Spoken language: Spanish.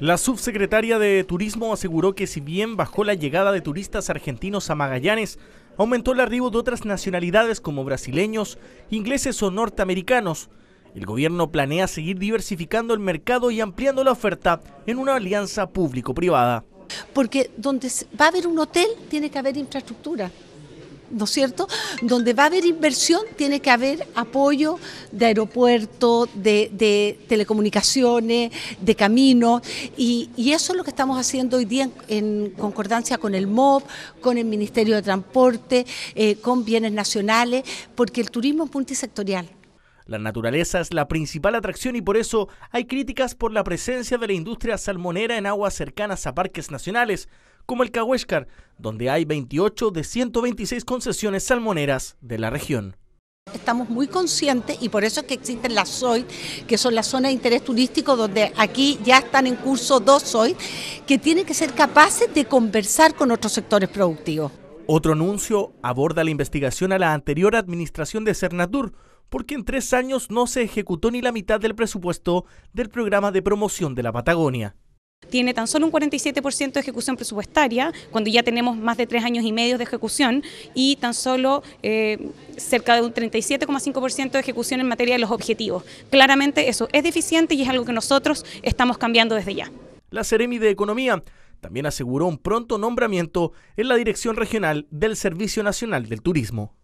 La subsecretaria de Turismo aseguró que si bien bajó la llegada de turistas argentinos a Magallanes, aumentó el arribo de otras nacionalidades como brasileños, ingleses o norteamericanos. El gobierno planea seguir diversificando el mercado y ampliando la oferta en una alianza público-privada. Porque donde va a haber un hotel tiene que haber infraestructura. ¿no es cierto? Donde va a haber inversión, tiene que haber apoyo de aeropuerto, de, telecomunicaciones, de caminos, y, eso es lo que estamos haciendo hoy día en, concordancia con el MOB, con el Ministerio de Transporte, eh, con bienes nacionales, porque el turismo es multisectorial. La naturaleza es la principal atracción y por eso hay críticas por la presencia de la industria salmonera en aguas cercanas a parques nacionales, como el Cahuéscar, donde hay 28 de 126 concesiones salmoneras de la región. Estamos muy conscientes y por eso es que existen las SOIT, que son las zonas de interés turístico, donde aquí ya están en curso dos SOIT, que tienen que ser capaces de conversar con otros sectores productivos. Otro anuncio aborda la investigación a la anterior administración de Cernatur, porque en tres años no se ejecutó ni la mitad del presupuesto del programa de promoción de la Patagonia tiene tan solo un 47% de ejecución presupuestaria, cuando ya tenemos más de tres años y medio de ejecución, y tan solo eh, cerca de un 37,5% de ejecución en materia de los objetivos. Claramente eso es deficiente y es algo que nosotros estamos cambiando desde ya. La Ceremi de Economía también aseguró un pronto nombramiento en la Dirección Regional del Servicio Nacional del Turismo.